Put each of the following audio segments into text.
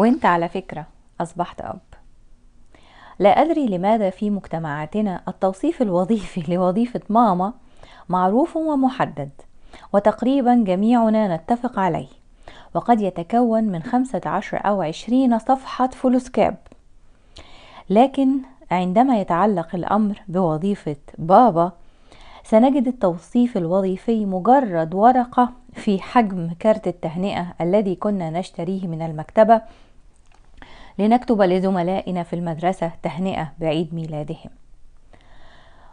وانت على فكرة أصبحت أب لا أدري لماذا في مجتمعاتنا التوصيف الوظيفي لوظيفة ماما معروف ومحدد وتقريبا جميعنا نتفق عليه وقد يتكون من خمسة عشر أو عشرين صفحة فلوسكاب لكن عندما يتعلق الأمر بوظيفة بابا سنجد التوصيف الوظيفي مجرد ورقة في حجم كارت التهنئة الذي كنا نشتريه من المكتبة لنكتب لزملائنا في المدرسة تهنئة بعيد ميلادهم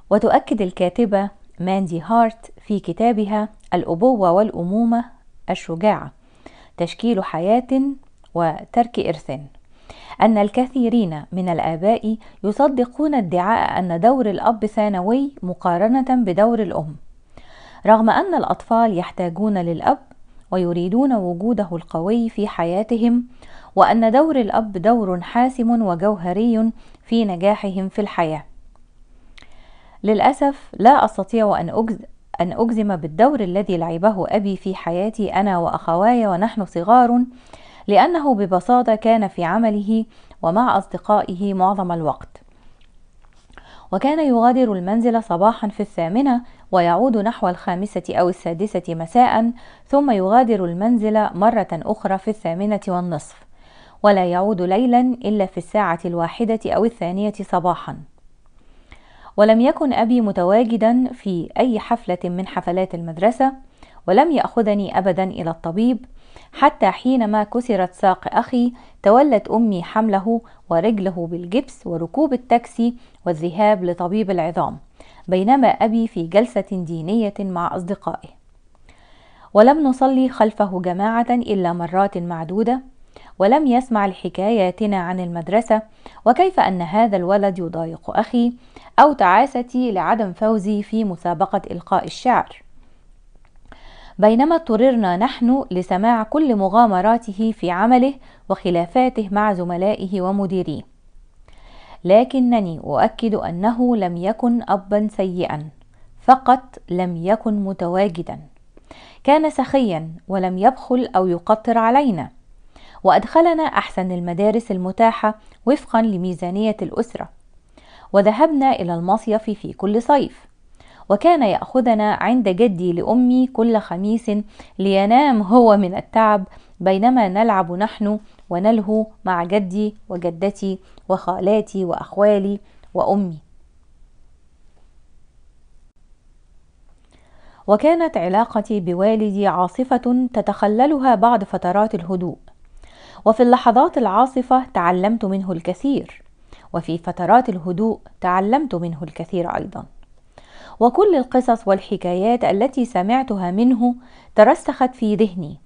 وتؤكد الكاتبة ماندي هارت في كتابها الأبوة والأمومة الشجاعة تشكيل حياة وترك إرث أن الكثيرين من الآباء يصدقون ادعاء أن دور الأب ثانوي مقارنة بدور الأم رغم أن الأطفال يحتاجون للأب ويريدون وجوده القوي في حياتهم وأن دور الأب دور حاسم وجوهري في نجاحهم في الحياة. للأسف لا أستطيع أن أجزم أن أجزم بالدور الذي لعبه أبي في حياتي أنا وأخواي ونحن صغار لأنه ببساطة كان في عمله ومع أصدقائه معظم الوقت وكان يغادر المنزل صباحا في الثامنة ويعود نحو الخامسة أو السادسة مساء ثم يغادر المنزل مرة أخرى في الثامنة والنصف ولا يعود ليلا إلا في الساعة الواحدة أو الثانية صباحا ولم يكن أبي متواجدا في أي حفلة من حفلات المدرسة ولم يأخذني أبدا إلى الطبيب حتى حينما كسرت ساق أخي تولت أمي حمله ورجله بالجبس وركوب التاكسي والذهاب لطبيب العظام بينما أبي في جلسة دينية مع أصدقائه ولم نصلي خلفه جماعة إلا مرات معدودة ولم يسمع لحكاياتنا عن المدرسة وكيف أن هذا الولد يضايق أخي أو تعاستي لعدم فوزي في مسابقة إلقاء الشعر بينما اضطررنا نحن لسماع كل مغامراته في عمله وخلافاته مع زملائه ومديريه لكنني اؤكد انه لم يكن ابا سيئا فقط لم يكن متواجدا كان سخيا ولم يبخل او يقطر علينا وأدخلنا أحسن المدارس المتاحة وفقا لميزانية الأسرة وذهبنا إلى المصيف في كل صيف وكان يأخذنا عند جدي لأمي كل خميس لينام هو من التعب بينما نلعب نحن ونلهو مع جدي وجدتي وخالاتي وأخوالي وأمي وكانت علاقتي بوالدي عاصفة تتخللها بعض فترات الهدوء وفي اللحظات العاصفة تعلمت منه الكثير وفي فترات الهدوء تعلمت منه الكثير أيضا وكل القصص والحكايات التي سمعتها منه ترسخت في ذهني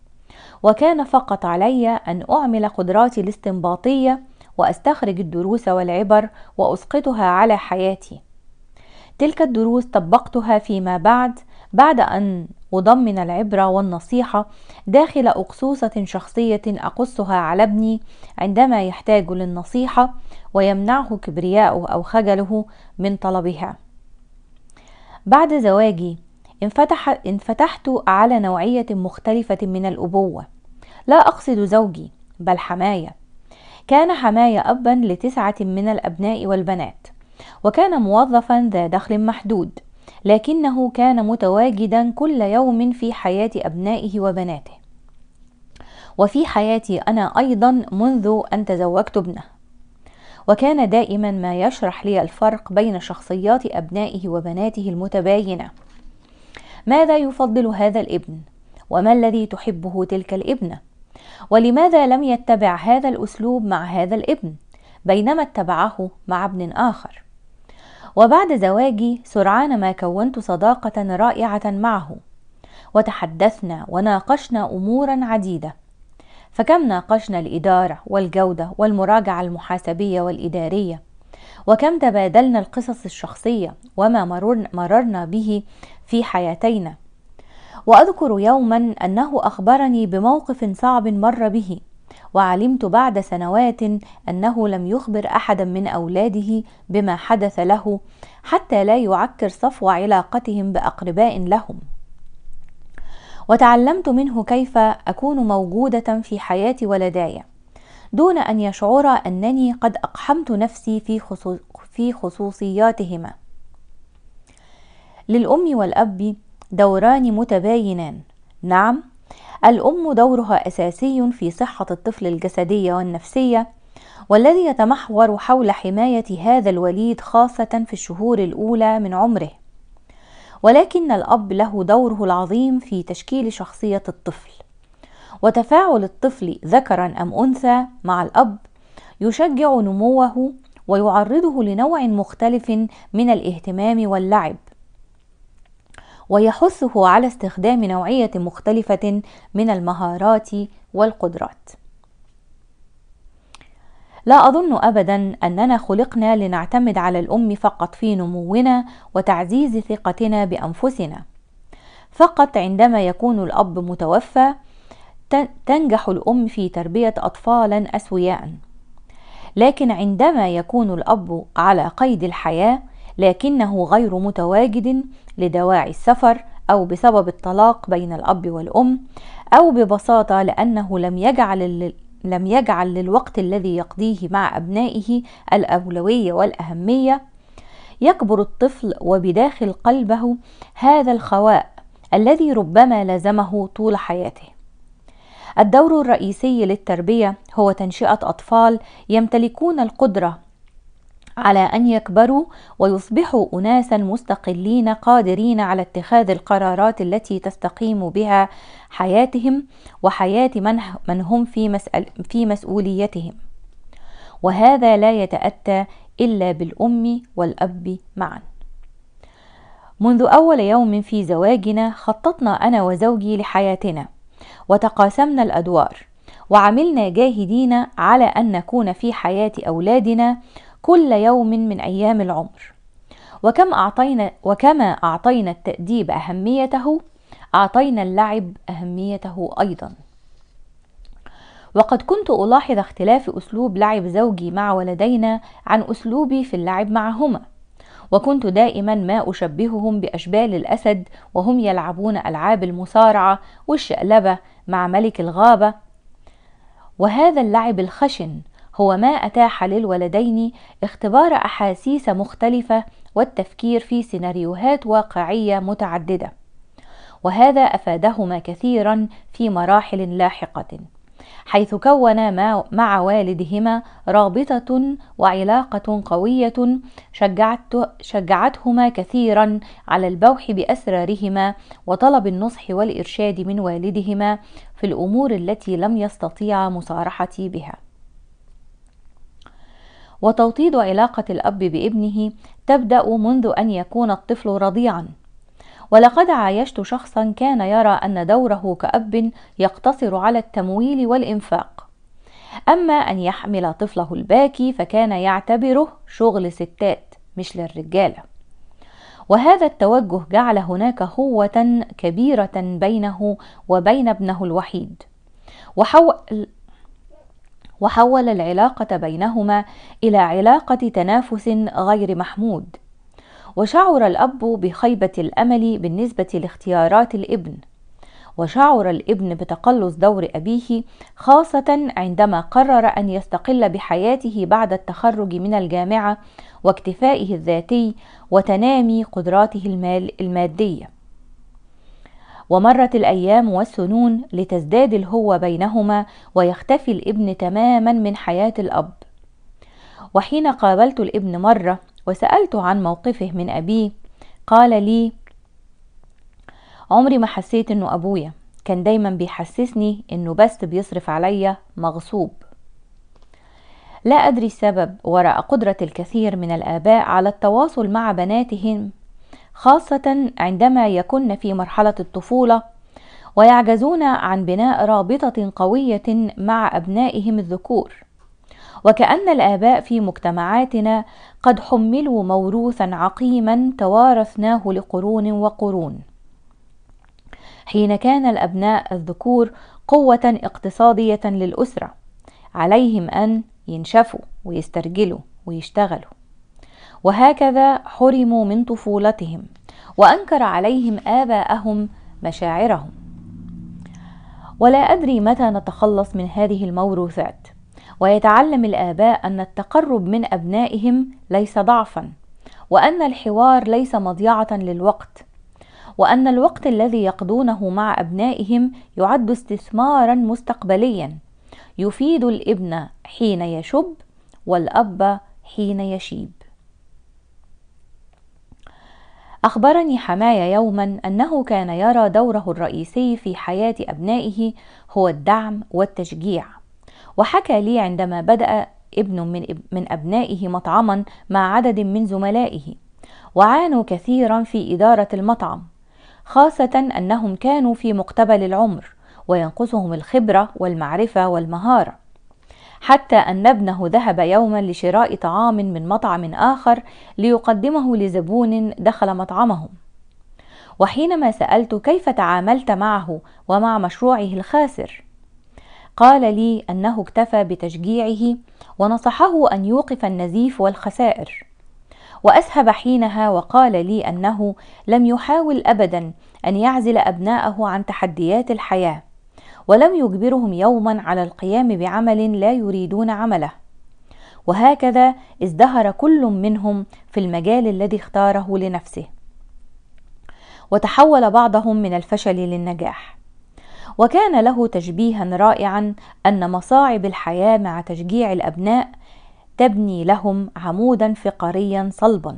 وكان فقط علي أن أعمل قدراتي الاستنباطية وأستخرج الدروس والعبر وأسقطها على حياتي تلك الدروس طبقتها فيما بعد بعد أن وضمن العبرة والنصيحة داخل أقصوصة شخصية أقصها على ابني عندما يحتاج للنصيحة ويمنعه كبرياؤه أو خجله من طلبها. بعد زواجي انفتح انفتحت على نوعية مختلفة من الأبوة، لا أقصد زوجي بل حماية. كان حماية أبًا لتسعة من الأبناء والبنات، وكان موظفًا ذا دخل محدود. لكنه كان متواجدا كل يوم في حياة أبنائه وبناته وفي حياتي أنا أيضا منذ أن تزوجت ابنه وكان دائما ما يشرح لي الفرق بين شخصيات أبنائه وبناته المتباينة ماذا يفضل هذا الابن وما الذي تحبه تلك الابنه ولماذا لم يتبع هذا الاسلوب مع هذا الابن بينما اتبعه مع ابن اخر وبعد زواجي سرعان ما كونت صداقة رائعة معه وتحدثنا وناقشنا أمورا عديدة فكم ناقشنا الإدارة والجودة والمراجعة المحاسبية والإدارية وكم تبادلنا القصص الشخصية وما مررنا به في حياتينا وأذكر يوما أنه أخبرني بموقف صعب مر به وعلمت بعد سنوات أنه لم يخبر أحدا من أولاده بما حدث له حتى لا يعكر صفو علاقتهم بأقرباء لهم وتعلمت منه كيف أكون موجودة في حياة ولداي دون أن يشعر أنني قد أقحمت نفسي في, خصوص في خصوصياتهما للأم والأب دوران متباينان نعم الأم دورها أساسي في صحة الطفل الجسدية والنفسية والذي يتمحور حول حماية هذا الوليد خاصة في الشهور الأولى من عمره ولكن الأب له دوره العظيم في تشكيل شخصية الطفل وتفاعل الطفل ذكرا أم أنثى مع الأب يشجع نموه ويعرضه لنوع مختلف من الاهتمام واللعب ويحثه على استخدام نوعية مختلفة من المهارات والقدرات. لا أظن أبدا أننا خلقنا لنعتمد على الأم فقط في نمونا وتعزيز ثقتنا بأنفسنا. فقط عندما يكون الأب متوفى تنجح الأم في تربية أطفالا أسوياء لكن عندما يكون الأب على قيد الحياة لكنه غير متواجد لدواعي السفر أو بسبب الطلاق بين الأب والأم أو ببساطة لأنه لم يجعل لم يجعل للوقت الذي يقضيه مع أبنائه الأولوية والأهمية يكبر الطفل وبداخل قلبه هذا الخواء الذي ربما لازمه طول حياته الدور الرئيسي للتربيه هو تنشئه اطفال يمتلكون القدره على ان يكبروا ويصبحوا اناسا مستقلين قادرين على اتخاذ القرارات التي تستقيم بها حياتهم وحياه من, من هم في, مسأل في مسؤوليتهم وهذا لا يتاتى الا بالام والاب معا منذ اول يوم في زواجنا خططنا انا وزوجي لحياتنا وتقاسمنا الادوار وعملنا جاهدين على ان نكون في حياه اولادنا كل يوم من أيام العمر وكم أعطينا وكما أعطينا التأديب أهميته أعطينا اللعب أهميته أيضا وقد كنت ألاحظ اختلاف أسلوب لعب زوجي مع ولدينا عن أسلوبي في اللعب معهما وكنت دائما ما أشبههم بأشبال الأسد وهم يلعبون ألعاب المصارعة والشقلبة مع ملك الغابة وهذا اللعب الخشن هو ما أتاح للولدين اختبار أحاسيس مختلفة والتفكير في سيناريوهات واقعية متعددة، وهذا أفادهما كثيرا في مراحل لاحقة، حيث كونا مع والدهما رابطة وعلاقة قوية شجعت شجعتهما كثيرا على البوح بأسرارهما وطلب النصح والإرشاد من والدهما في الأمور التي لم يستطيعا مصارحتي بها. وتوطيد علاقة الأب بابنه تبدأ منذ أن يكون الطفل رضيعًا. ولقد عايشت شخصًا كان يرى أن دوره كأب يقتصر على التمويل والإنفاق، أما أن يحمل طفله الباكي فكان يعتبره شغل ستات مش للرجالة. وهذا التوجه جعل هناك هوة كبيرة بينه وبين ابنه الوحيد، وحول وحول العلاقة بينهما إلى علاقة تنافس غير محمود وشعر الأب بخيبة الأمل بالنسبة لاختيارات الابن وشعر الابن بتقلص دور أبيه خاصة عندما قرر أن يستقل بحياته بعد التخرج من الجامعة واكتفائه الذاتي وتنامي قدراته المال المادية ومرت الأيام والسنون لتزداد الهوة بينهما ويختفي الابن تماما من حياة الأب وحين قابلت الابن مرة وسألت عن موقفه من أبيه قال لي عمري ما حسيت انه أبويا كان دايما بيحسسني انه بس بيصرف عليا مغصوب لا أدري السبب وراء قدرة الكثير من الآباء على التواصل مع بناتهم خاصة عندما يكن في مرحلة الطفولة ويعجزون عن بناء رابطة قوية مع أبنائهم الذكور وكأن الآباء في مجتمعاتنا قد حملوا موروثا عقيما توارثناه لقرون وقرون حين كان الأبناء الذكور قوة اقتصادية للأسرة عليهم أن ينشفوا ويسترجلوا ويشتغلوا وهكذا حرموا من طفولتهم وانكر عليهم اباءهم مشاعرهم ولا ادري متى نتخلص من هذه الموروثات ويتعلم الاباء ان التقرب من ابنائهم ليس ضعفا وان الحوار ليس مضيعه للوقت وان الوقت الذي يقضونه مع ابنائهم يعد استثمارا مستقبليا يفيد الابن حين يشب والاب حين يشيب أخبرني حماية يوما أنه كان يرى دوره الرئيسي في حياة أبنائه هو الدعم والتشجيع وحكى لي عندما بدأ ابن من, من أبنائه مطعما مع عدد من زملائه وعانوا كثيرا في إدارة المطعم خاصة أنهم كانوا في مقتبل العمر وينقصهم الخبرة والمعرفة والمهارة حتى أن ابنه ذهب يوما لشراء طعام من مطعم آخر ليقدمه لزبون دخل مطعمهم وحينما سألت كيف تعاملت معه ومع مشروعه الخاسر قال لي أنه اكتفى بتشجيعه ونصحه أن يوقف النزيف والخسائر وأسهب حينها وقال لي أنه لم يحاول أبدا أن يعزل أبناءه عن تحديات الحياة ولم يجبرهم يوما على القيام بعمل لا يريدون عمله وهكذا ازدهر كل منهم في المجال الذي اختاره لنفسه وتحول بعضهم من الفشل للنجاح وكان له تشبيها رائعا ان مصاعب الحياه مع تشجيع الابناء تبني لهم عمودا فقريا صلبا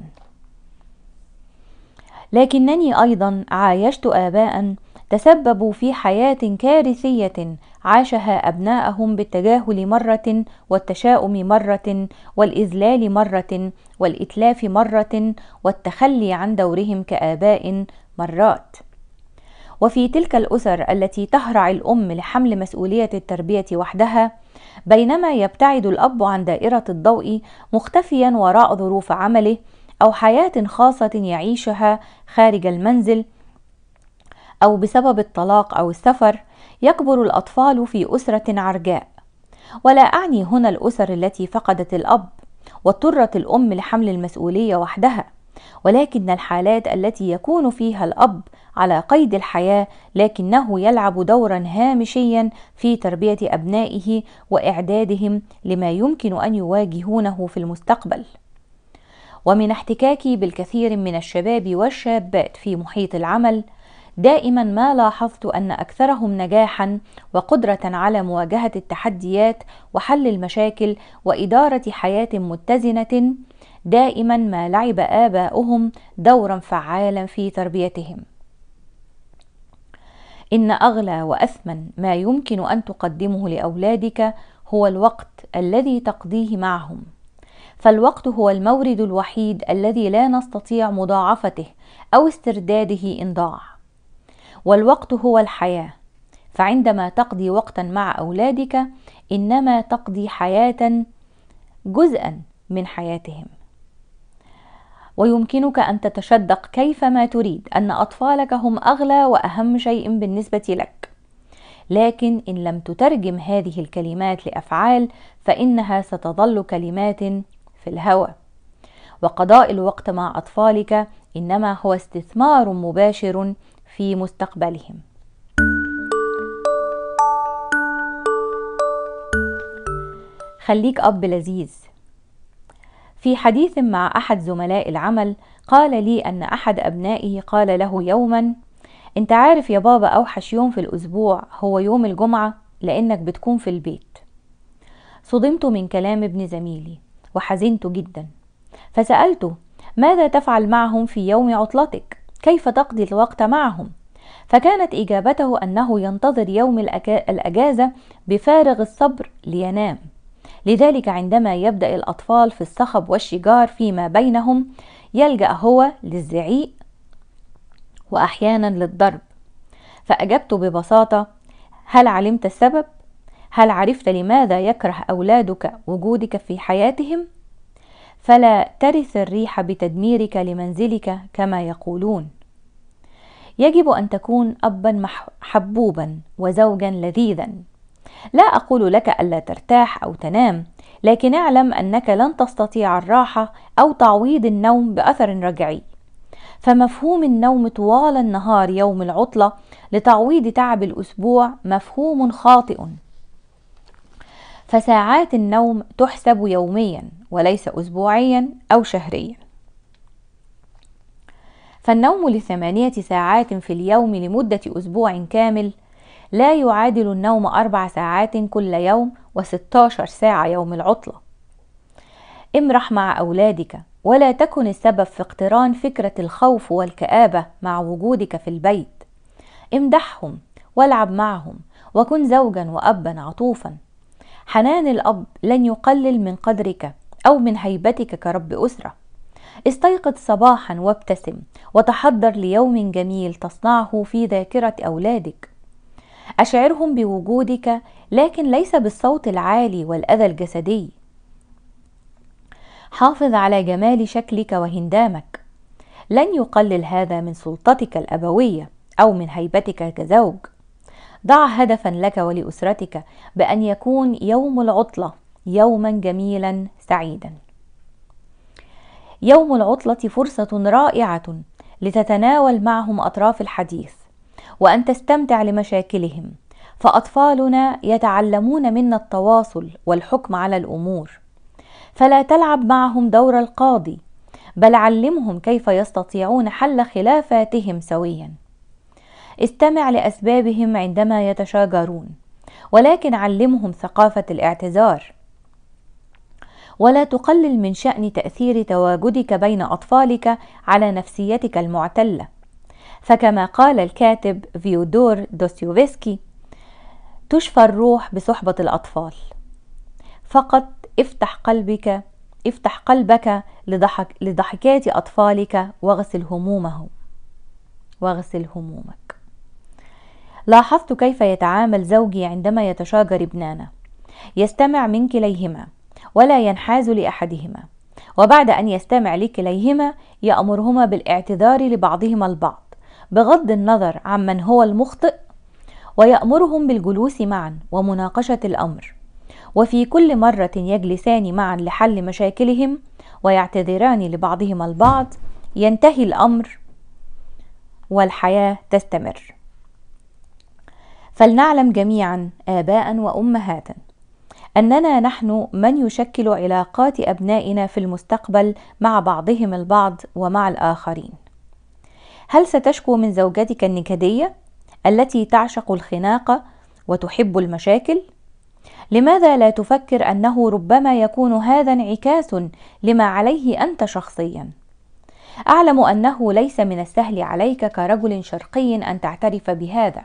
لكنني ايضا عايشت اباء تسببوا في حياة كارثية عاشها أبناءهم بالتجاهل مرة والتشاؤم مرة والإذلال مرة والإتلاف مرة والتخلي عن دورهم كآباء مرات. وفي تلك الأسر التي تهرع الأم لحمل مسؤولية التربية وحدها، بينما يبتعد الأب عن دائرة الضوء مختفيا وراء ظروف عمله أو حياة خاصة يعيشها خارج المنزل أو بسبب الطلاق أو السفر يكبر الأطفال في أسرة عرجاء ولا أعني هنا الأسر التي فقدت الأب واضطرت الأم لحمل المسؤولية وحدها ولكن الحالات التي يكون فيها الأب على قيد الحياة لكنه يلعب دورا هامشيا في تربية أبنائه وإعدادهم لما يمكن أن يواجهونه في المستقبل. ومن احتكاكي بالكثير من الشباب والشابات في محيط العمل دائما ما لاحظت ان اكثرهم نجاحا وقدره على مواجهه التحديات وحل المشاكل واداره حياه متزنه دائما ما لعب اباؤهم دورا فعالا في تربيتهم ان اغلى واثمن ما يمكن ان تقدمه لاولادك هو الوقت الذي تقضيه معهم فالوقت هو المورد الوحيد الذي لا نستطيع مضاعفته او استرداده ان ضاع والوقت هو الحياه فعندما تقضي وقتا مع اولادك انما تقضي حياه جزءا من حياتهم ويمكنك ان تتشدق كيفما تريد ان اطفالك هم اغلى واهم شيء بالنسبه لك لكن ان لم تترجم هذه الكلمات لافعال فانها ستظل كلمات في الهوى وقضاء الوقت مع اطفالك انما هو استثمار مباشر في مستقبلهم خليك أب لذيذ في حديث مع أحد زملاء العمل قال لي أن أحد أبنائه قال له يوما أنت عارف يا بابا أوحش يوم في الأسبوع هو يوم الجمعة لأنك بتكون في البيت صدمت من كلام ابن زميلي وحزنت جدا فسألته ماذا تفعل معهم في يوم عطلتك كيف تقضي الوقت معهم فكانت إجابته أنه ينتظر يوم الأجازة بفارغ الصبر لينام لذلك عندما يبدأ الأطفال في الصخب والشجار فيما بينهم يلجأ هو للزعيق وأحيانا للضرب فأجبت ببساطة هل علمت السبب؟ هل عرفت لماذا يكره أولادك وجودك في حياتهم؟ فلا ترث الريح بتدميرك لمنزلك كما يقولون يجب ان تكون ابا حبوبا وزوجا لذيذا لا اقول لك الا ترتاح او تنام لكن اعلم انك لن تستطيع الراحه او تعويض النوم باثر رجعي فمفهوم النوم طوال النهار يوم العطله لتعويض تعب الاسبوع مفهوم خاطئ فساعات النوم تحسب يوميا وليس أسبوعيا أو شهريا فالنوم لثمانية ساعات في اليوم لمدة أسبوع كامل لا يعادل النوم أربع ساعات كل يوم وستاشر ساعة يوم العطلة امرح مع أولادك ولا تكن السبب في اقتران فكرة الخوف والكآبة مع وجودك في البيت امدحهم والعب معهم وكن زوجا وأبا عطوفا حنان الأب لن يقلل من قدرك أو من هيبتك كرب أسرة استيقظ صباحا وابتسم وتحضر ليوم جميل تصنعه في ذاكرة أولادك أشعرهم بوجودك لكن ليس بالصوت العالي والأذى الجسدي حافظ على جمال شكلك وهندامك لن يقلل هذا من سلطتك الأبوية أو من هيبتك كزوج ضع هدفا لك ولأسرتك بأن يكون يوم العطلة يوما جميلا سعيدا. يوم العطلة فرصة رائعة لتتناول معهم أطراف الحديث وأن تستمتع لمشاكلهم فأطفالنا يتعلمون منا التواصل والحكم على الأمور فلا تلعب معهم دور القاضي بل علمهم كيف يستطيعون حل خلافاتهم سويا استمع لأسبابهم عندما يتشاجرون ولكن علمهم ثقافة الاعتذار ولا تقلل من شأن تأثير تواجدك بين أطفالك على نفسيتك المعتلة فكما قال الكاتب فيودور دوستيوفسكي تشفى الروح بصحبة الأطفال فقط افتح قلبك افتح قلبك لضحك لضحكات أطفالك واغسل همومهم واغسل همومك لاحظت كيف يتعامل زوجي عندما يتشاجر ابنانا يستمع من كليهما ولا ينحاز لاحدهما وبعد ان يستمع لكليهما يامرهما بالاعتذار لبعضهما البعض بغض النظر عن من هو المخطئ ويامرهم بالجلوس معا ومناقشه الامر وفي كل مره يجلسان معا لحل مشاكلهم ويعتذران لبعضهما البعض ينتهي الامر والحياه تستمر فلنعلم جميعا آباء وأمهاتا أننا نحن من يشكل علاقات أبنائنا في المستقبل مع بعضهم البعض ومع الآخرين. هل ستشكو من زوجتك النكدية التي تعشق الخناقة وتحب المشاكل؟ لماذا لا تفكر أنه ربما يكون هذا انعكاس لما عليه أنت شخصيًا؟ أعلم أنه ليس من السهل عليك كرجل شرقي أن تعترف بهذا.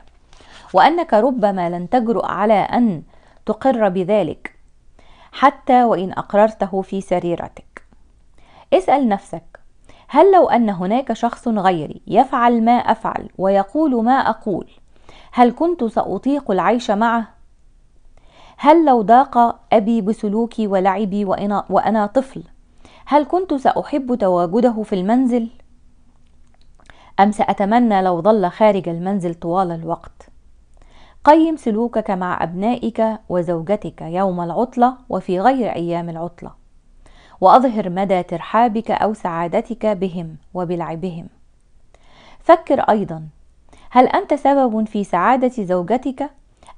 وانك ربما لن تجرؤ على ان تقر بذلك حتى وان اقررته في سريرتك اسال نفسك هل لو ان هناك شخص غيري يفعل ما افعل ويقول ما اقول هل كنت ساطيق العيش معه هل لو ضاق ابي بسلوكي ولعبي وانا, طفل هل كنت ساحب تواجده في المنزل ام ساتمنى لو ظل خارج المنزل طوال الوقت قيم سلوكك مع أبنائك وزوجتك يوم العطلة وفي غير أيام العطلة وأظهر مدى ترحابك أو سعادتك بهم وبلعبهم فكر أيضا هل أنت سبب في سعادة زوجتك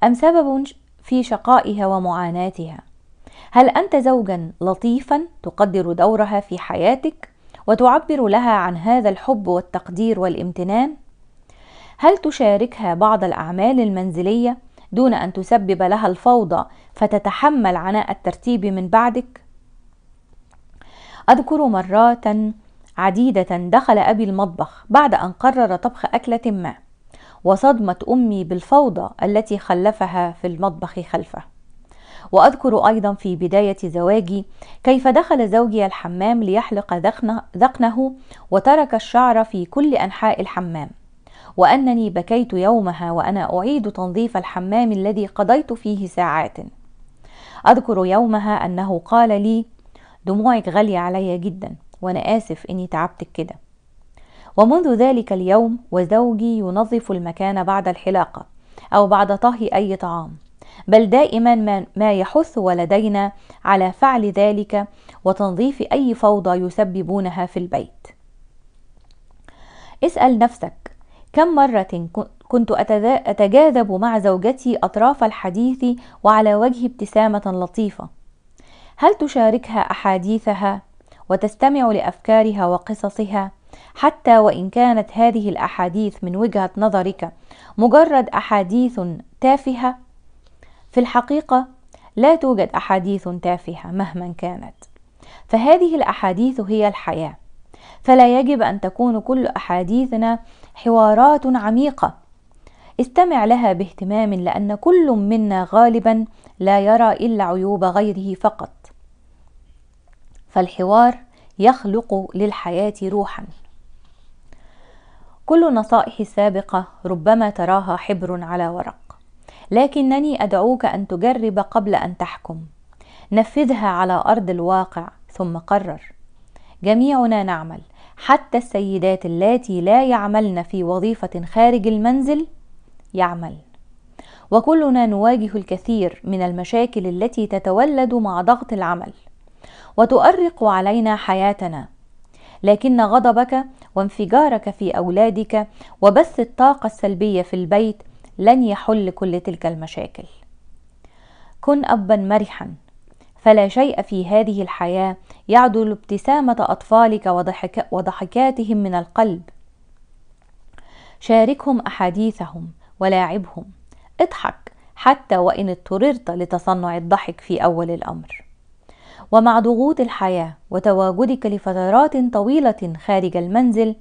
أم سبب في شقائها ومعاناتها هل أنت زوجا لطيفا تقدر دورها في حياتك وتعبر لها عن هذا الحب والتقدير والامتنان هل تشاركها بعض الأعمال المنزلية دون أن تسبب لها الفوضى فتتحمل عناء الترتيب من بعدك؟ أذكر مرات عديدة دخل أبي المطبخ بعد أن قرر طبخ أكلة ما، وصدمت أمي بالفوضى التي خلفها في المطبخ خلفه. وأذكر أيضا في بداية زواجي كيف دخل زوجي الحمام ليحلق ذقنه وترك الشعر في كل أنحاء الحمام وأنني بكيت يومها وأنا أعيد تنظيف الحمام الذي قضيت فيه ساعات أذكر يومها أنه قال لي دموعك غالية علي جدا وأنا آسف إني تعبتك كده ومنذ ذلك اليوم وزوجي ينظف المكان بعد الحلاقة أو بعد طهي أي طعام بل دائما ما يحث ولدينا على فعل ذلك وتنظيف أي فوضى يسببونها في البيت اسأل نفسك كم مرة كنت أتجاذب مع زوجتي أطراف الحديث وعلى وجه ابتسامة لطيفة هل تشاركها أحاديثها وتستمع لأفكارها وقصصها حتى وإن كانت هذه الأحاديث من وجهة نظرك مجرد أحاديث تافهة في الحقيقة لا توجد أحاديث تافهة مهما كانت فهذه الأحاديث هي الحياة فلا يجب أن تكون كل أحاديثنا حوارات عميقة استمع لها باهتمام لأن كل منا غالبا لا يرى إلا عيوب غيره فقط فالحوار يخلق للحياة روحا كل نصائحي السابقة ربما تراها حبر على ورق لكنني أدعوك أن تجرب قبل أن تحكم نفذها على أرض الواقع ثم قرر جميعنا نعمل حتى السيدات اللاتي لا يعملن في وظيفة خارج المنزل يعمل وكلنا نواجه الكثير من المشاكل التي تتولد مع ضغط العمل وتؤرق علينا حياتنا لكن غضبك وانفجارك في اولادك وبث الطاقه السلبيه في البيت لن يحل كل تلك المشاكل كن ابا مرحا فلا شيء في هذه الحياه يعدل ابتسامة أطفالك وضحك وضحكاتهم من القلب شاركهم أحاديثهم ولاعبهم اضحك حتى وإن اضطررت لتصنع الضحك في أول الأمر ومع ضغوط الحياة وتواجدك لفترات طويلة خارج المنزل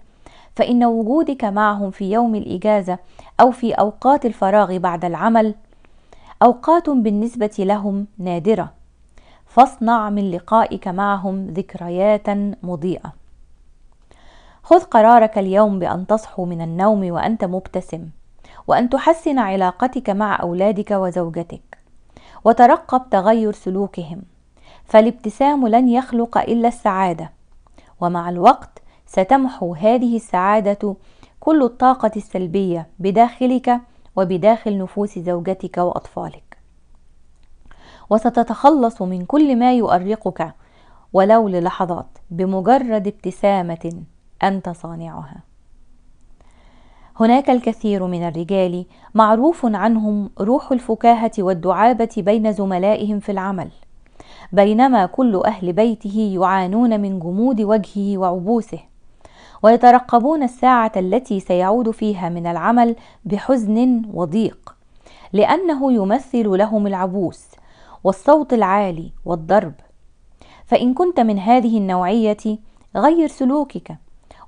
فإن وجودك معهم في يوم الإجازة أو في أوقات الفراغ بعد العمل أوقات بالنسبة لهم نادرة فاصنع من لقائك معهم ذكريات مضيئه خذ قرارك اليوم بان تصحو من النوم وانت مبتسم وان تحسن علاقتك مع اولادك وزوجتك وترقب تغير سلوكهم فالابتسام لن يخلق الا السعاده ومع الوقت ستمحو هذه السعاده كل الطاقه السلبيه بداخلك وبداخل نفوس زوجتك واطفالك وستتخلص من كل ما يؤرقك ولو للحظات بمجرد ابتسامه انت صانعها هناك الكثير من الرجال معروف عنهم روح الفكاهه والدعابه بين زملائهم في العمل بينما كل اهل بيته يعانون من جمود وجهه وعبوسه ويترقبون الساعه التي سيعود فيها من العمل بحزن وضيق لانه يمثل لهم العبوس والصوت العالي والضرب فان كنت من هذه النوعيه غير سلوكك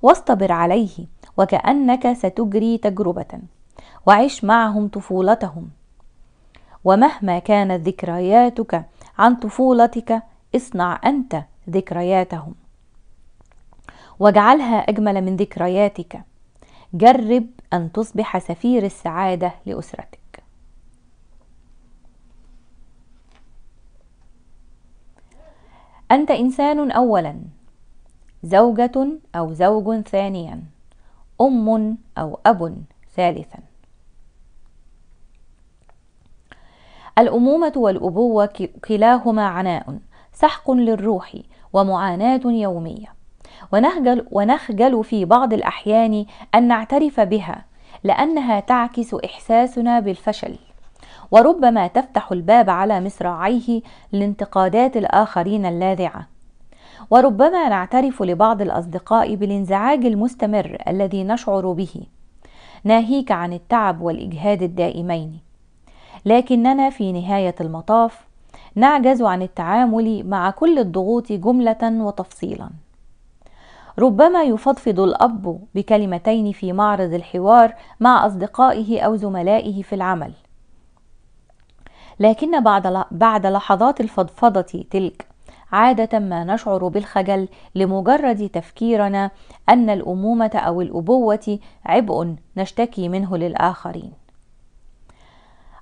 واصطبر عليه وكانك ستجري تجربه وعش معهم طفولتهم ومهما كانت ذكرياتك عن طفولتك اصنع انت ذكرياتهم واجعلها اجمل من ذكرياتك جرب ان تصبح سفير السعاده لاسرتك أنت إنسان أولا زوجة أو زوج ثانيا أم أو أب ثالثا الأمومة والأبوة كلاهما عناء سحق للروح ومعاناة يومية ونخجل, ونخجل في بعض الأحيان أن نعترف بها لأنها تعكس إحساسنا بالفشل وربما تفتح الباب على مصراعيه لانتقادات الآخرين اللاذعة وربما نعترف لبعض الأصدقاء بالانزعاج المستمر الذي نشعر به ناهيك عن التعب والإجهاد الدائمين لكننا في نهاية المطاف نعجز عن التعامل مع كل الضغوط جملة وتفصيلا ربما يفضفض الأب بكلمتين في معرض الحوار مع أصدقائه أو زملائه في العمل لكن بعد بعد لحظات الفضفضة تلك عادة ما نشعر بالخجل لمجرد تفكيرنا أن الأمومة أو الأبوة عبء نشتكي منه للآخرين.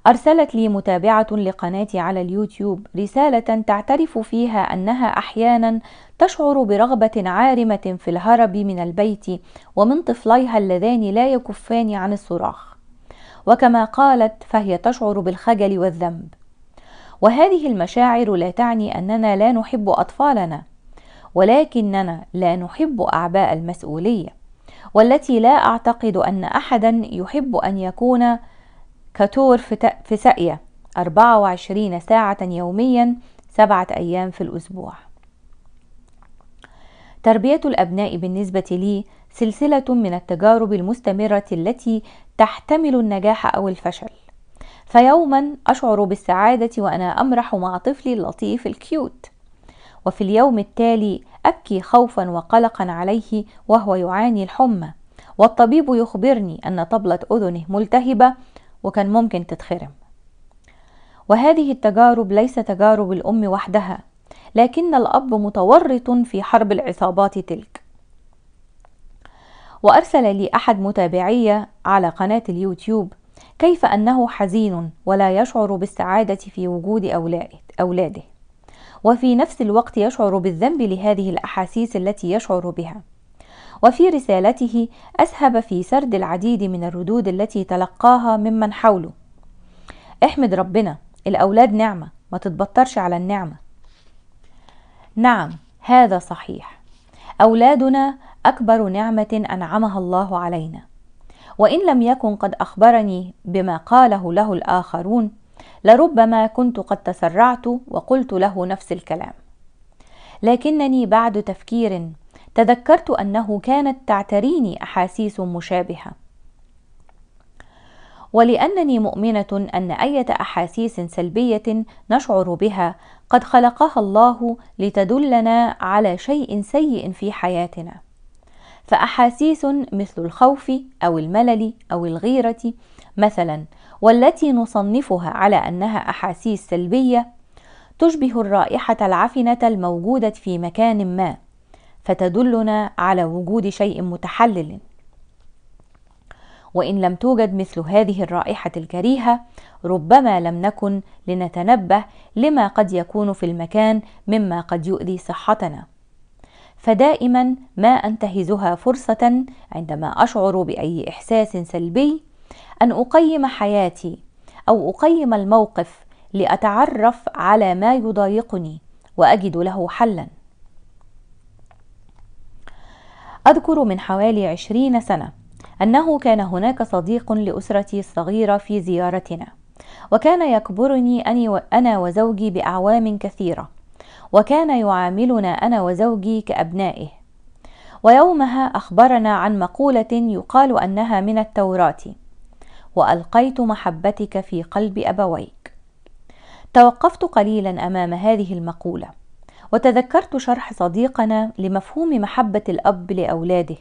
أرسلت لي متابعة لقناتي على اليوتيوب رسالة تعترف فيها أنها أحيانا تشعر برغبة عارمة في الهرب من البيت ومن طفليها اللذان لا يكفان عن الصراخ. وكما قالت فهي تشعر بالخجل والذنب وهذه المشاعر لا تعني اننا لا نحب اطفالنا ولكننا لا نحب اعباء المسؤوليه والتي لا اعتقد ان احدا يحب ان يكون كتور في ساقيه 24 ساعه يوميا سبعه ايام في الاسبوع تربيه الابناء بالنسبه لي سلسلة من التجارب المستمرة التي تحتمل النجاح أو الفشل فيوما أشعر بالسعادة وأنا أمرح مع طفلي اللطيف الكيوت وفي اليوم التالي أبكي خوفا وقلقا عليه وهو يعاني الحمى والطبيب يخبرني أن طبلة أذنه ملتهبة وكان ممكن تتخرم وهذه التجارب ليس تجارب الأم وحدها لكن الأب متورط في حرب العصابات تلك وأرسل لي أحد متابعي على قناة اليوتيوب كيف أنه حزين ولا يشعر بالسعادة في وجود أولاده وفي نفس الوقت يشعر بالذنب لهذه الأحاسيس التي يشعر بها وفي رسالته أسهب في سرد العديد من الردود التي تلقاها ممن حوله احمد ربنا الأولاد نعمة ما تتبطرش على النعمة نعم هذا صحيح أولادنا اكبر نعمه انعمها الله علينا وان لم يكن قد اخبرني بما قاله له الاخرون لربما كنت قد تسرعت وقلت له نفس الكلام لكنني بعد تفكير تذكرت انه كانت تعتريني احاسيس مشابهه ولانني مؤمنه ان ايه احاسيس سلبيه نشعر بها قد خلقها الله لتدلنا على شيء سيء في حياتنا فأحاسيس مثل الخوف أو الملل أو الغيرة مثلا والتي نصنفها على أنها أحاسيس سلبية تشبه الرائحة العفنة الموجودة في مكان ما فتدلنا على وجود شيء متحلل وإن لم توجد مثل هذه الرائحة الكريهة ربما لم نكن لنتنبه لما قد يكون في المكان مما قد يؤذي صحتنا فدائما ما انتهزها فرصه عندما اشعر باي احساس سلبي ان اقيم حياتي او اقيم الموقف لاتعرف على ما يضايقني واجد له حلا اذكر من حوالي عشرين سنه انه كان هناك صديق لاسرتي الصغيره في زيارتنا وكان يكبرني أنا وزوجي بأعوام كثيرة وكان يعاملنا أنا وزوجي كأبنائه ويومها أخبرنا عن مقولة يقال أنها من التوراة وألقيت محبتك في قلب أبويك توقفت قليلا أمام هذه المقولة وتذكرت شرح صديقنا لمفهوم محبة الأب لأولاده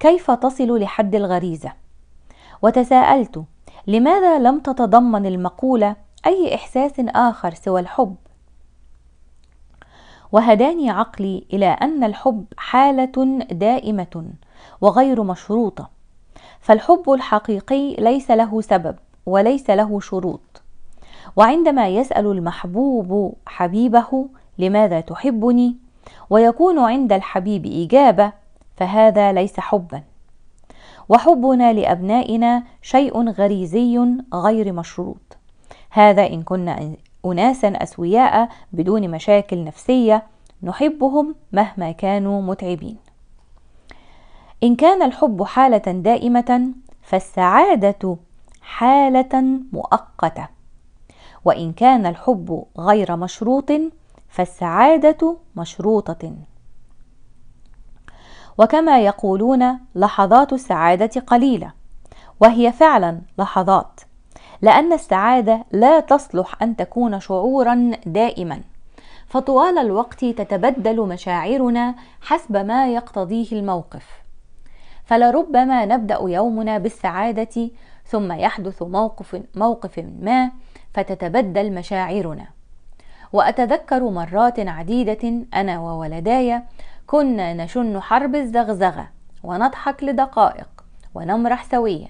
كيف تصل لحد الغريزة وتساءلت لماذا لم تتضمن المقولة أي إحساس آخر سوى الحب وهداني عقلي الى ان الحب حاله دائمه وغير مشروطه فالحب الحقيقي ليس له سبب وليس له شروط وعندما يسال المحبوب حبيبه لماذا تحبني ويكون عند الحبيب اجابه فهذا ليس حبا وحبنا لابنائنا شيء غريزي غير مشروط هذا ان كنا أناسا أسوياء بدون مشاكل نفسية نحبهم مهما كانوا متعبين إن كان الحب حالة دائمة فالسعادة حالة مؤقتة وإن كان الحب غير مشروط فالسعادة مشروطة وكما يقولون لحظات السعادة قليلة وهي فعلا لحظات لأن السعادة لا تصلح أن تكون شعورا دائما فطوال الوقت تتبدل مشاعرنا حسب ما يقتضيه الموقف فلربما نبدأ يومنا بالسعادة ثم يحدث موقف, موقف ما فتتبدل مشاعرنا وأتذكر مرات عديدة أنا وولداي كنا نشن حرب الزغزغة ونضحك لدقائق ونمرح سويا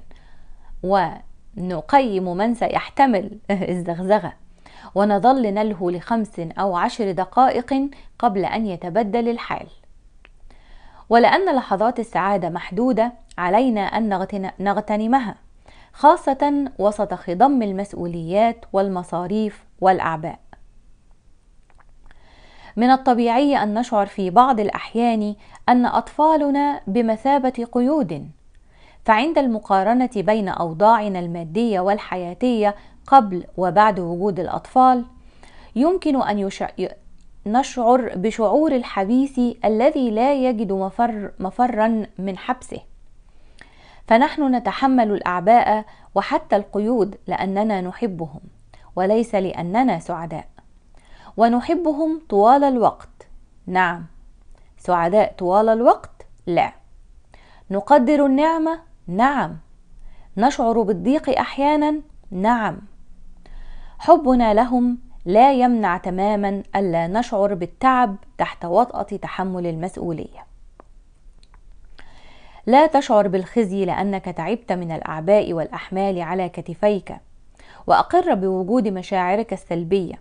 نقيم من سيحتمل الزغزغة ونظل نلهو لخمس أو عشر دقائق قبل أن يتبدل الحال ولأن لحظات السعادة محدودة علينا أن نغتنمها خاصة وسط خضم المسؤوليات والمصاريف والأعباء من الطبيعي أن نشعر في بعض الأحيان أن أطفالنا بمثابة قيود فعند المقارنة بين أوضاعنا المادية والحياتية قبل وبعد وجود الأطفال يمكن أن نشعر بشعور الحبيس الذي لا يجد مفر مفرا من حبسه فنحن نتحمل الأعباء وحتى القيود لأننا نحبهم وليس لأننا سعداء ونحبهم طوال الوقت نعم سعداء طوال الوقت لا نقدر النعمة نعم نشعر بالضيق احيانا نعم حبنا لهم لا يمنع تماما الا نشعر بالتعب تحت وطاه تحمل المسؤوليه لا تشعر بالخزي لانك تعبت من الاعباء والاحمال على كتفيك واقر بوجود مشاعرك السلبيه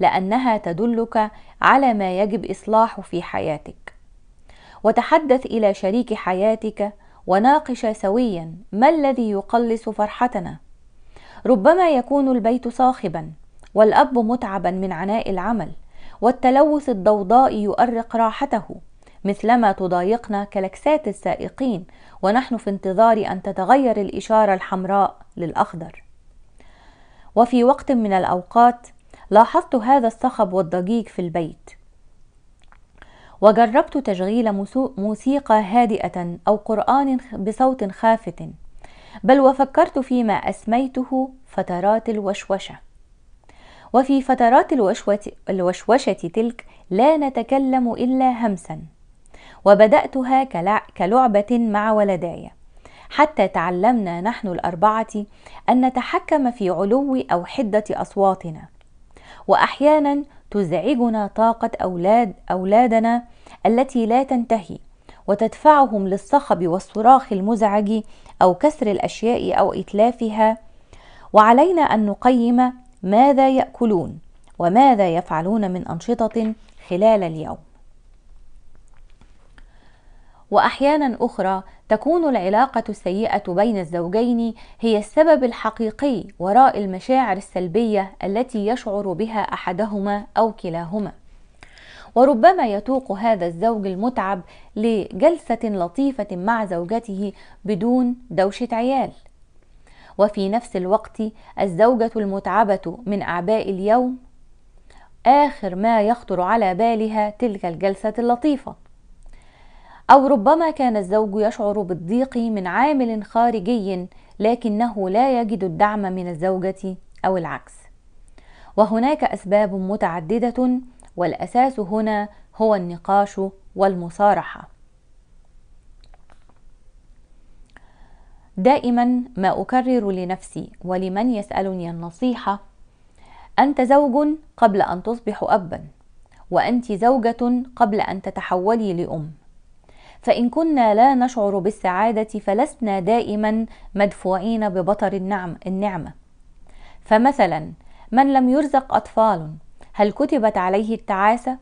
لانها تدلك على ما يجب اصلاحه في حياتك وتحدث الى شريك حياتك وناقش سويا ما الذي يقلص فرحتنا ربما يكون البيت صاخبا والاب متعبا من عناء العمل والتلوث الضوضاء يؤرق راحته مثلما تضايقنا كلكسات السائقين ونحن في انتظار ان تتغير الاشاره الحمراء للاخضر وفي وقت من الاوقات لاحظت هذا الصخب والضجيج في البيت وجربت تشغيل موسيقى هادئة أو قرآن بصوت خافت بل وفكرت فيما أسميته فترات الوشوشة وفي فترات الوشوشة تلك لا نتكلم إلا همسا وبدأتها كلعبة مع ولداي حتى تعلمنا نحن الأربعة أن نتحكم في علو أو حدة أصواتنا واحيانا تزعجنا طاقه اولاد اولادنا التي لا تنتهي وتدفعهم للصخب والصراخ المزعج او كسر الاشياء او اتلافها وعلينا ان نقيم ماذا ياكلون وماذا يفعلون من انشطه خلال اليوم واحيانا اخرى تكون العلاقة السيئة بين الزوجين هي السبب الحقيقي وراء المشاعر السلبية التي يشعر بها أحدهما أو كلاهما. وربما يتوق هذا الزوج المتعب لجلسة لطيفة مع زوجته بدون دوشة عيال. وفي نفس الوقت الزوجة المتعبة من أعباء اليوم آخر ما يخطر على بالها تلك الجلسة اللطيفة أو ربما كان الزوج يشعر بالضيق من عامل خارجي لكنه لا يجد الدعم من الزوجة أو العكس. وهناك أسباب متعددة والأساس هنا هو النقاش والمصارحة. دائما ما أكرر لنفسي ولمن يسألني النصيحة: أنت زوج قبل أن تصبح أبًا، وأنت زوجة قبل أن تتحولي لأم. فإن كنا لا نشعر بالسعادة فلسنا دائما مدفوعين ببطر النعم النعمة فمثلا من لم يرزق أطفال هل كتبت عليه التعاسة؟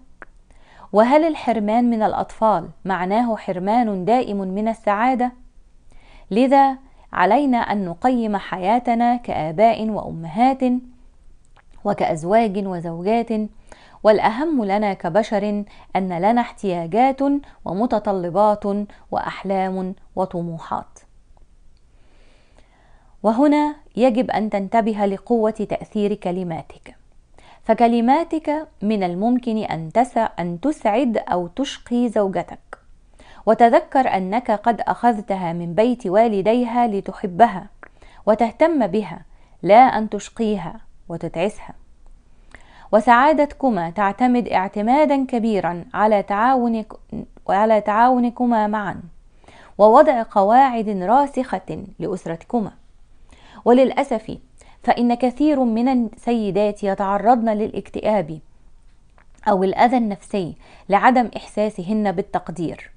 وهل الحرمان من الأطفال معناه حرمان دائم من السعادة؟ لذا علينا أن نقيم حياتنا كآباء وأمهات وكأزواج وزوجات والاهم لنا كبشر ان لنا احتياجات ومتطلبات واحلام وطموحات وهنا يجب ان تنتبه لقوه تاثير كلماتك فكلماتك من الممكن ان تسع ان تسعد او تشقي زوجتك وتذكر انك قد اخذتها من بيت والديها لتحبها وتهتم بها لا ان تشقيها وتتعسها وسعادتكما تعتمد اعتمادا كبيرا على تعاونك وعلى تعاونكما معا ووضع قواعد راسخة لأسرتكما وللأسف فإن كثير من السيدات يتعرضن للاكتئاب أو الأذى النفسي لعدم إحساسهن بالتقدير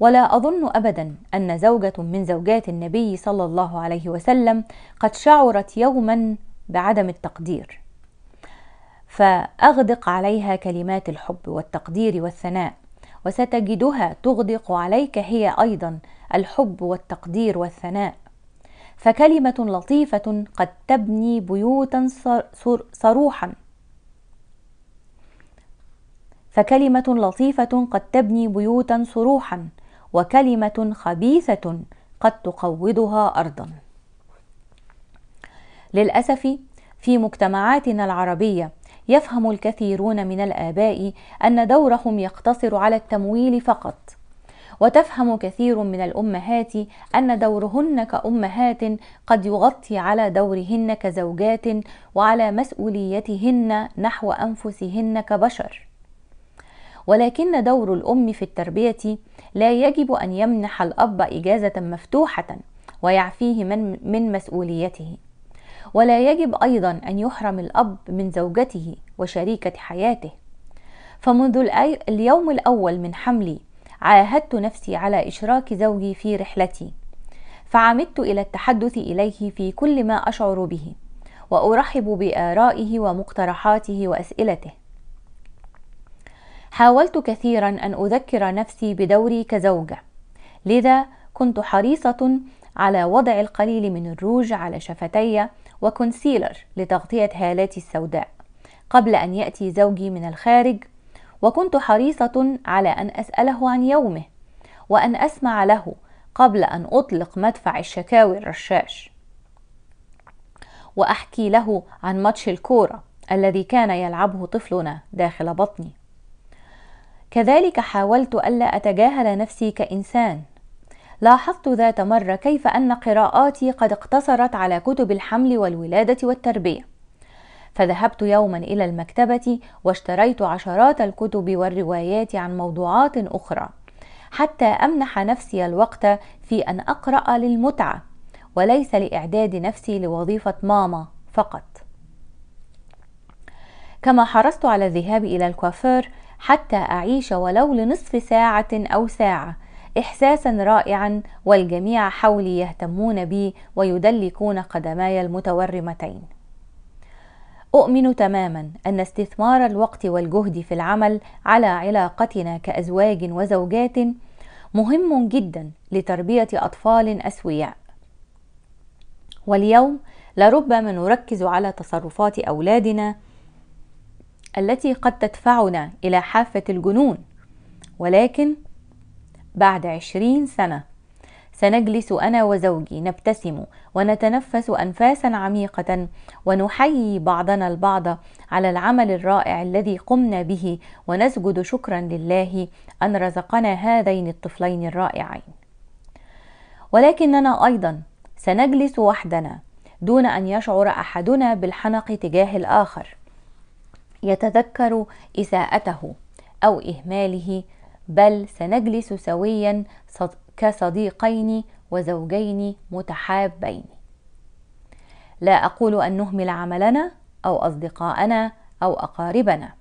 ولا أظن أبدا أن زوجة من زوجات النبي صلى الله عليه وسلم قد شعرت يوما بعدم التقدير فأغدق عليها كلمات الحب والتقدير والثناء وستجدها تغدق عليك هي أيضا الحب والتقدير والثناء فكلمة لطيفة قد تبني بيوتا صروحا فكلمة لطيفة قد تبني بيوتا صروحا وكلمة خبيثة قد تقوضها أرضا للأسف في مجتمعاتنا العربية يفهم الكثيرون من الآباء أن دورهم يقتصر على التمويل فقط وتفهم كثير من الأمهات أن دورهن كأمهات قد يغطي على دورهن كزوجات وعلى مسؤوليتهن نحو أنفسهن كبشر ولكن دور الأم في التربية لا يجب أن يمنح الأب إجازة مفتوحة ويعفيه من, من مسؤوليته ولا يجب ايضا ان يحرم الاب من زوجته وشريكه حياته فمنذ اليوم الاول من حملي عاهدت نفسي على اشراك زوجي في رحلتي فعمدت الى التحدث اليه في كل ما اشعر به وارحب بارائه ومقترحاته واسئلته حاولت كثيرا ان اذكر نفسي بدوري كزوجه لذا كنت حريصه على وضع القليل من الروج على شفتي وكونسيلر لتغطية هالاتي السوداء قبل أن يأتي زوجي من الخارج وكنت حريصة على أن أسأله عن يومه وأن أسمع له قبل أن أطلق مدفع الشكاوي الرشاش وأحكي له عن ماتش الكورة الذي كان يلعبه طفلنا داخل بطني كذلك حاولت ألا أتجاهل نفسي كإنسان لاحظت ذات مرة كيف أن قراءاتي قد اقتصرت على كتب الحمل والولادة والتربية فذهبت يوما إلى المكتبة واشتريت عشرات الكتب والروايات عن موضوعات أخرى حتى أمنح نفسي الوقت في أن أقرأ للمتعة وليس لإعداد نفسي لوظيفة ماما فقط كما حرصت على الذهاب إلى الكوافير حتى أعيش ولو لنصف ساعة أو ساعة إحساسا رائعا والجميع حولي يهتمون بي ويدلكون قدماي المتورمتين أؤمن تماما أن استثمار الوقت والجهد في العمل على علاقتنا كأزواج وزوجات مهم جدا لتربية أطفال أسوياء. واليوم لربما نركز على تصرفات أولادنا التي قد تدفعنا إلى حافة الجنون، ولكن بعد عشرين سنة سنجلس أنا وزوجي نبتسم ونتنفس أنفاسا عميقة ونحيي بعضنا البعض على العمل الرائع الذي قمنا به ونسجد شكرا لله أن رزقنا هذين الطفلين الرائعين. ولكننا أيضا سنجلس وحدنا دون أن يشعر أحدنا بالحنق تجاه الآخر. يتذكر إساءته أو إهماله بل سنجلس سويا كصديقين وزوجين متحابين لا اقول ان نهمل عملنا او اصدقاءنا او اقاربنا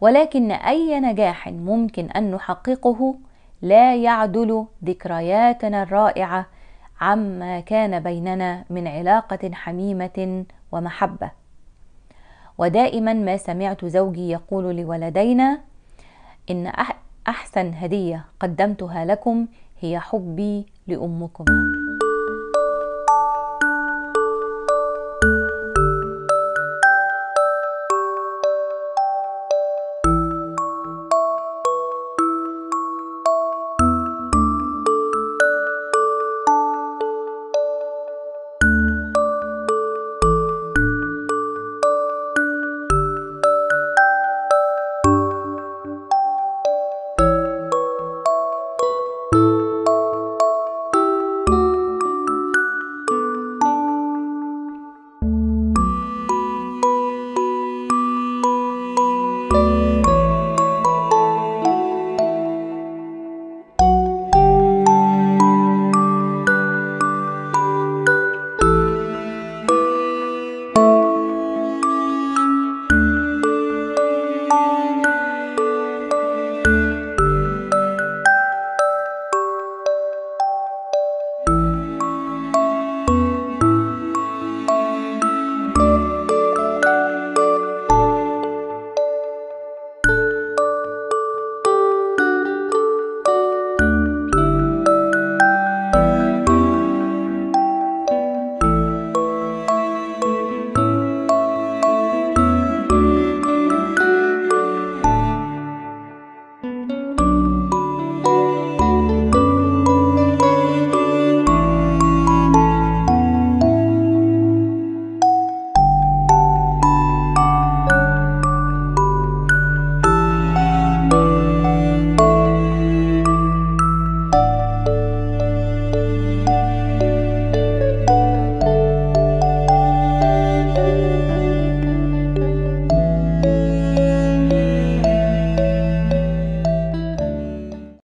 ولكن اي نجاح ممكن ان نحققه لا يعدل ذكرياتنا الرائعه عما كان بيننا من علاقه حميمه ومحبه ودائما ما سمعت زوجي يقول لولدينا ان احسن هديه قدمتها لكم هي حبي لامكما